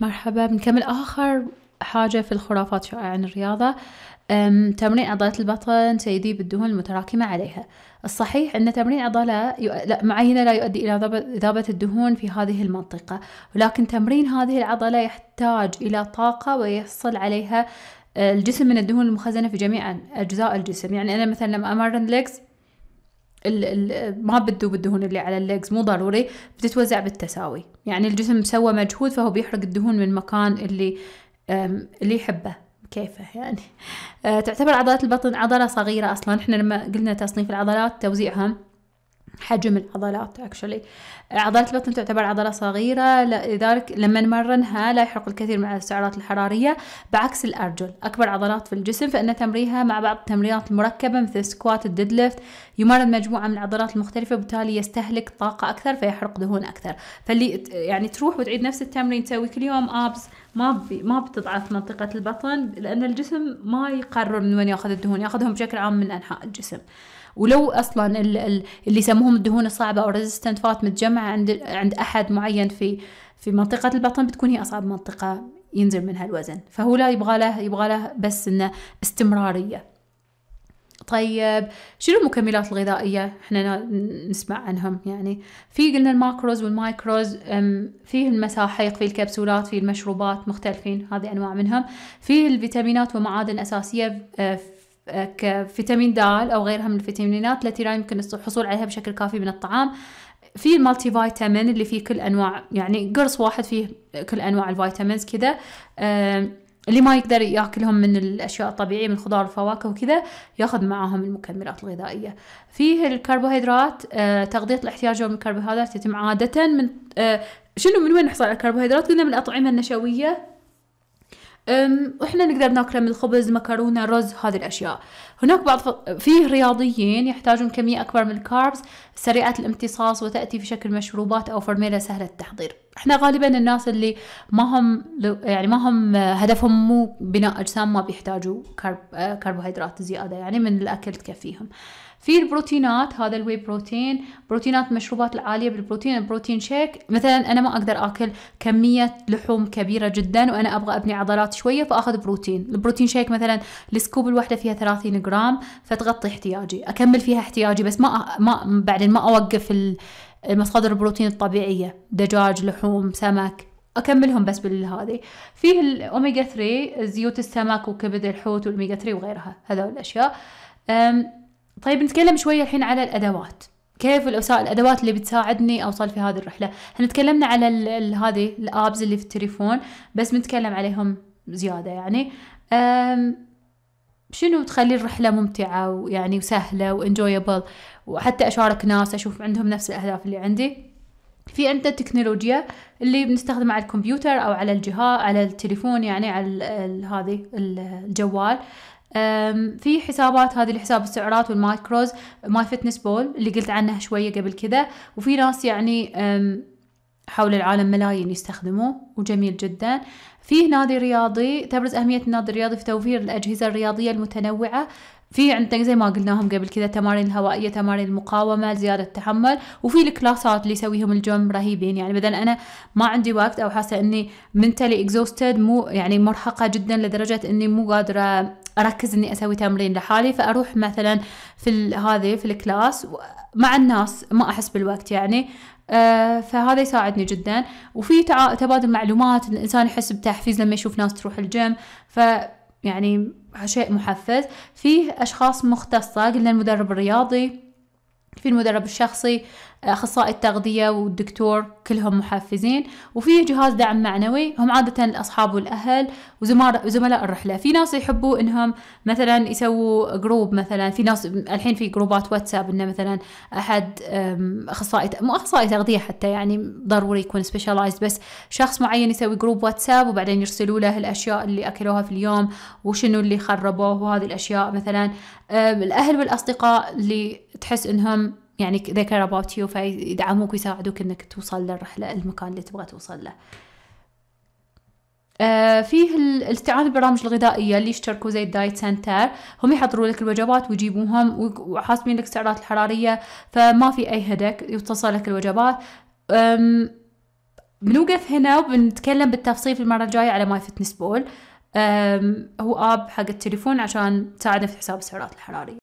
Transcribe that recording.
مرحبا بنكمل آخر حاجة في الخرافات شائعة عن الرياضة تمرين عضلة البطن سيذيب الدهون المتراكمة عليها الصحيح أن تمرين عضلة معينة لا يؤدي إلى إذابة الدهون في هذه المنطقة ولكن تمرين هذه العضلة يحتاج إلى طاقة ويحصل عليها الجسم من الدهون المخزنة في جميع أجزاء الجسم يعني أنا مثلا لما أمرن ليكس ال ال ما بتذوب الدهون اللي على الليجز مو ضروري بتتوزع بالتساوي يعني الجسم سوى مجهود فهو بيحرق الدهون من مكان اللي اللي يحبه كيفه يعني آه، تعتبر عضلات البطن عضلة صغيرة أصلا إحنا لما قلنا تصنيف العضلات توزيعها حجم العضلات اكشلي عضلة البطن تعتبر عضلة صغيرة لذلك لما نمرنها لا يحرق الكثير من السعرات الحرارية بعكس الأرجل أكبر عضلات في الجسم فإن تمرينها مع بعض التمرينات المركبة مثل سكوات الديد ليفت يمرن مجموعة من العضلات المختلفة وبالتالي يستهلك طاقة أكثر فيحرق دهون أكثر فاللي يعني تروح وتعيد نفس التمرين تسوي كل يوم أبس ما بي ما بتضعف منطقة البطن لأن الجسم ما يقرر من وين ياخذ الدهون ياخذهم بشكل عام من أنحاء الجسم ولو اصلا اللي يسموهم الدهون الصعبه او ريزيستنت فات متجمعه عند عند احد معين في في منطقه البطن بتكون هي اصعب منطقه ينزل منها الوزن فهو لا يبغى له يبغى له بس انه استمراريه طيب شنو المكملات الغذائية احنا نسمع عنهم يعني في قلنا الماكروز والمايكروز فيه المساحيق في الكبسولات في المشروبات مختلفين هذه انواع منهم فيه الفيتامينات ومعادن اساسية كفيتامين د او غيرها من الفيتامينات التي لا يمكن الحصول عليها بشكل كافي من الطعام في المالتي فيتامين اللي فيه كل انواع يعني قرص واحد فيه كل انواع الفيتامينز كذا اللي ما يقدر ياكلهم من الاشياء الطبيعيه من الخضار والفواكه وكذا ياخذ معاهم المكملات الغذائيه فيه الكربوهيدرات آه تغذيه الاحتياج من الكربوهيدرات يتم عاده من آه شنو من وين نحصل على الكربوهيدرات قلنا من الاطعمه النشويه واحنا نقدر ناكله من الخبز مكرونه رز هذه الاشياء هناك بعض فيه رياضيين يحتاجون كميه اكبر من الكاربز سريعه الامتصاص وتاتي في شكل مشروبات او فرميله سهله التحضير احنا غالبا الناس اللي ما هم يعني ما هم آه، هدفهم مو بناء اجسام ما بيحتاجوا كرب آه، كربوهيدرات زياده يعني من الاكل تكفيهم في البروتينات هذا الواي بروتين بروتينات المشروبات العاليه بالبروتين البروتين شيك مثلا انا ما اقدر اكل كميه لحوم كبيره جدا وانا ابغى ابني عضلات شويه فاخذ بروتين البروتين شيك مثلا السكوب الواحده فيها 30 جرام فتغطي احتياجي اكمل فيها احتياجي بس ما ما بعدين ما اوقف مصادر البروتين الطبيعيه دجاج لحوم سمك اكملهم بس بالهذه فيه الاوميجا 3 زيوت السمك وكبد الحوت والاوميجا 3 وغيرها هذول الاشياء طيب نتكلم شوية الحين على الأدوات كيف الادوات اللي بتساعدني اوصل في هذه الرحله احنا تكلمنا على هذه الابز اللي في التليفون بس بنتكلم عليهم زياده يعني شنو تخلي الرحله ممتعه ويعني وسهله وانجويبل وحتى اشارك ناس اشوف عندهم نفس الاهداف اللي عندي في عندنا التكنولوجيا اللي بنستخدمها على الكمبيوتر او على الجهاز على التليفون يعني على هذه الجوال في حسابات هذه الحساب السعرات والمايكروز ماي فتنس بول اللي قلت عنه شويه قبل كذا وفي ناس يعني حول العالم ملايين يستخدموه وجميل جدا في نادي رياضي تبرز أهمية النادي الرياضي في توفير الأجهزة الرياضية المتنوعة في عندك زي ما قلناهم قبل كذا تمارين الهوائية تمارين المقاومة زيادة التحمل وفي الكلاسات اللي يسويهم الجيم رهيبين يعني بدل أنا ما عندي وقت أو حاسة أني منتلي اكزوستد مو يعني مرهقة جدا لدرجة أني مو قادرة اركز اني اسوي تمرين لحالي فاروح مثلا في هذه في الكلاس مع الناس ما احس بالوقت يعني آه فهذا يساعدني جدا وفي تبادل معلومات الانسان يحس بتحفيز لما يشوف ناس تروح الجيم ف يعني شيء محفز فيه اشخاص مختصه قلنا المدرب الرياضي في المدرب الشخصي أخصائي التغذية والدكتور كلهم محفزين وفي جهاز دعم معنوي هم عادة الأصحاب والأهل وزملاء الرحلة في ناس يحبوا إنهم مثلا يسووا جروب مثلا في ناس الحين في جروبات واتساب إنه مثلا أحد أخصائي مو أخصائي تغذية حتى يعني ضروري يكون سبيشالايزد بس شخص معين يسوي جروب واتساب وبعدين يرسلوا له الأشياء اللي أكلوها في اليوم وشنو اللي خربوه وهذه الأشياء مثلا الأهل والأصدقاء اللي تحس انهم يعني they care about you فيدعموك ويساعدوك انك توصل للرحلة المكان اللي تبغى توصل له آه فيه الاستعانة بالبرامج الغذائية اللي يشتركوا زي الدايت سنتر هم يحضروا لك الوجبات ويجيبوهم وحاسبين لك السعرات الحرارية فما في أي هدك يتصل لك الوجبات بنوقف هنا وبنتكلم بالتفصيل في المرة الجاية على ماي فتنس بول هو اب حق التليفون عشان تساعده في حساب السعرات الحرارية